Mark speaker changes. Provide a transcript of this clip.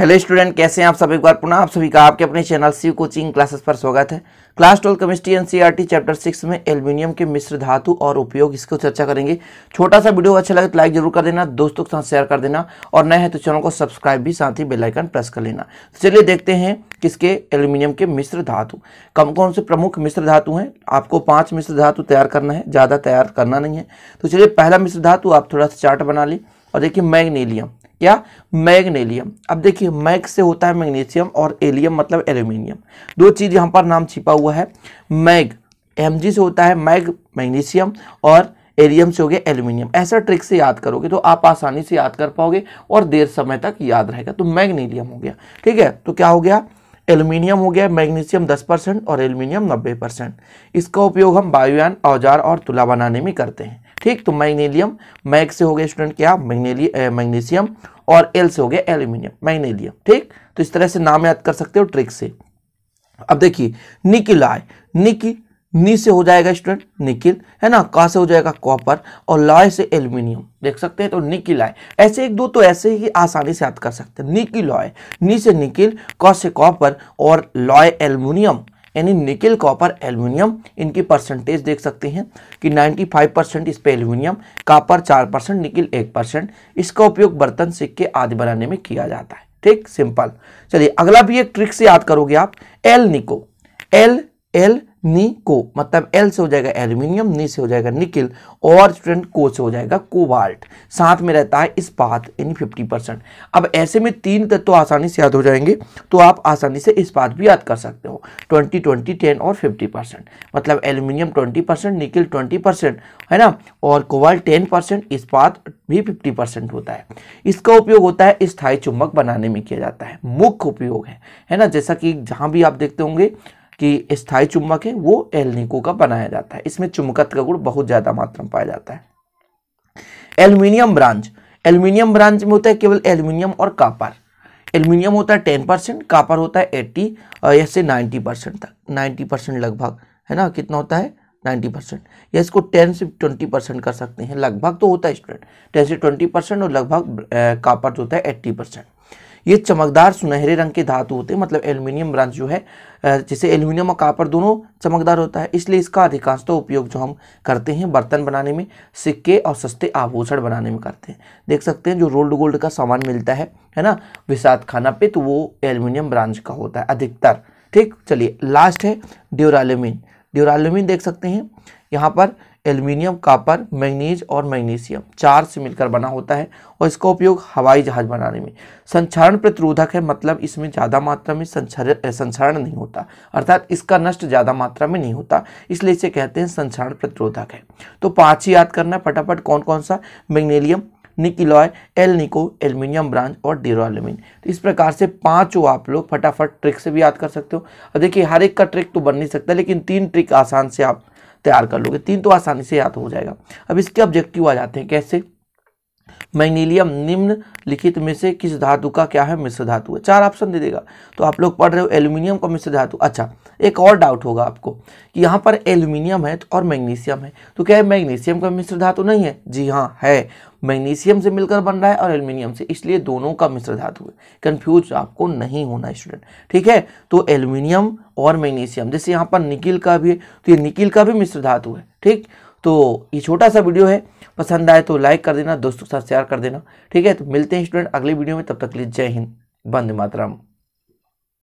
Speaker 1: hello student कैसे हैं आप सब एक बार पुनः आप सभी का आपके अपने चैनल सी कोचिंग क्लासेस पर स्वागत है class twelve chemistry NCERT chapter six में एल्युमिनियम के मिश्र धातु और उपयोग इसको चर्चा करेंगे छोटा सा वीडियो अच्छा लगे तो लाइक जरूर कर देना दोस्तों के साथ शेयर कर देना और नए हैं तो चैनल को सब्सक्राइब भी साथ ही बेलाइकन प्रेस कर लेना तो चलिए देखते हैं किसके एल्यूमिनियम के मिश्र धातु कम कौन से प्रमुख मिश्र धातु हैं आपको पाँच मिश्र धातु तैयार करना है ज़्यादा तैयार करना नहीं है तो चलिए पहला मिश्र धातु आप थोड़ा सा चार्ट बना लें और देखिए मैग्नीलियम या मैग्नेलियम अब देखिए मैग से होता है मैग्नीशियम और एलियम मतलब एल्यूमिनियम दो चीज़ यहाँ पर नाम छिपा हुआ है मैग एम से होता है मैग मैग्नीशियम और एलियम से हो गया एल्यूमिनियम ऐसा ट्रिक से याद करोगे तो आप आसानी से याद कर पाओगे और देर समय तक याद रहेगा तो मैग्नीलियम हो गया ठीक है तो क्या हो गया एल्यूमिनियम हो गया मैग्नीशियम 10 परसेंट और एल्यूमिनियम 90 परसेंट इसका उपयोग हम वायुयान औजार और तुला बनाने में करते हैं ठीक तो मैग्नीलियम मैग से हो गया स्टूडेंट क्या मैग्नेलिय मैग्नीशियम और एल से हो गया एल्यूमिनियम मैग्नेलियम ठीक तो इस तरह से नाम याद कर सकते हो ट्रिक से अब देखिए आय निकी नी से हो जाएगा स्टूडेंट निकिल है ना का से हो जाएगा कॉपर और लॉय से एल्यूमिनियम देख सकते हैं तो आय ऐसे एक दो तो ऐसे ही आसानी से याद कर सकते हैं आय नी से निकिल क से कॉपर और लॉय एल्यूमिनियम यानी निकल कॉपर एल्युमिनियम इनकी परसेंटेज देख सकते हैं कि 95 परसेंट इस पर aluminium copper 4 percent nickel 1 percent इसका उपयोग बर्तन सिक्के आदि बनाने में किया जाता है ठीक सिंपल चलिए अगला भी एक ट्रिक से याद करोगे आप एल निको एल एल नी को मतलब एल से हो जाएगा एल्यूमिनियम नी से हो जाएगा निकिल और स्टूडेंट को से हो जाएगा कोबाल्ट साथ में रहता है इस्पात यानी फिफ्टी परसेंट अब ऐसे में तीन तत्व तो आसानी से याद हो जाएंगे तो आप आसानी से इस्पात भी याद कर सकते हो ट्वेंटी ट्वेंटी टेन और फिफ्टी परसेंट मतलब aluminium twenty percent nickel twenty percent है ना और कोबाल्ट टेन परसेंट इस्पात भी फिफ्टी परसेंट होता है इसका उपयोग होता है स्थायी चुम्बक बनाने में किया जाता है मुख्य उपयोग है है ना जैसा कि जहाँ भी आप देखते होंगे कि स्थायी चुम्बक है वो एलनिको का बनाया जाता है इसमें चुम्बकत्व का गुण बहुत ज़्यादा मात्रा में पाया जाता है एल्युमिनियम ब्रांच एल्युमिनियम ब्रांच में होता है केवल एल्युमिनियम और कापर एल्युमिनियम होता है टेन परसेंट कापर होता है एट्टी या से नाइन्टी परसेंट तक नाइन्टी परसेंट लगभग है ना कितना होता है नाइन्टी परसेंट या इसको टेन से ट्वेंटी परसेंट कर सकते हैं लगभग तो होता है स्टूडेंट टेन से ट्वेंटी परसेंट और लगभग कापर जो होता है एट्टी परसेंट ये चमकदार सुनहरे रंग के धातु होते हैं मतलब एल्युमिनियम ब्रांच जो है जैसे एल्युमिनियम और कापर दोनों चमकदार होता है इसलिए इसका अधिकांशतः उपयोग जो हम करते हैं बर्तन बनाने में सिक्के और सस्ते आभूषण बनाने में करते हैं देख सकते हैं जो रोल्ड गोल्ड का सामान मिलता है है ना विषाद खाना पे तो वो एल्यूमिनियम ब्रांच का होता है अधिकतर ठीक चलिए लास्ट है ड्यूरालुमिन ड्यूरालुमिन देख सकते हैं यहाँ पर एल्यूमिनियम कापर मैग्नीज और मैग्नीशियम चार से मिलकर बना होता है और इसका उपयोग हवाई जहाज बनाने में संक्षारण प्रतिरोधक है मतलब इसमें ज़्यादा मात्रा में संक्षारण नहीं होता अर्थात इसका नष्ट ज़्यादा मात्रा में नहीं होता इसलिए इसे कहते हैं संक्षारण प्रतिरोधक है तो पाँच ही याद करना फटाफट कौन कौन सा magnalium nickelloy alnico aluminium bronze और डीरोलमिन तो इस प्रकार से पांचों आप लोग फटाफट ट्रिक से भी याद कर सकते हो और देखिए हर एक का ट्रिक तो बन नहीं सकता लेकिन तीन ट्रिक आसान से आप तैयार कर लोगे तीन तो आसानी से याद हो जाएगा अब इसके ऑब्जेक्टिव आ जाते हैं कैसे मैग्नीलियम निम्न लिखित में से किस धातु का क्या है मिश्र धातु है चार ऑप्शन दे देगा तो आप लोग पढ़ रहे हो एल्यूमिनियम का मिश्र धातु अच्छा एक और डाउट होगा आपको कि यहाँ पर एल्यूमिनियम है और मैग्नीशियम है तो क्या है मैग्नीशियम का मिश्र धातु नहीं है जी हाँ है मैग्नीशियम से मिलकर बन रहा है और एल्यूमिनियम से इसलिए दोनों का मिश्र धातु है कन्फ्यूज आपको नहीं होना स्टूडेंट ठीक है तो एल्यूमिनियम और मैग्नीशियम जैसे यहाँ पर निकिल का भी है तो ये निकिल का भी मिश्र धातु है ठीक तो ये छोटा सा वीडियो है पसंद आए तो लाइक कर देना दोस्तों के साथ शेयर कर देना ठीक है तो मिलते हैं स्टूडेंट अगले वीडियो में तब तक लिए जय हिंद बंद मातराम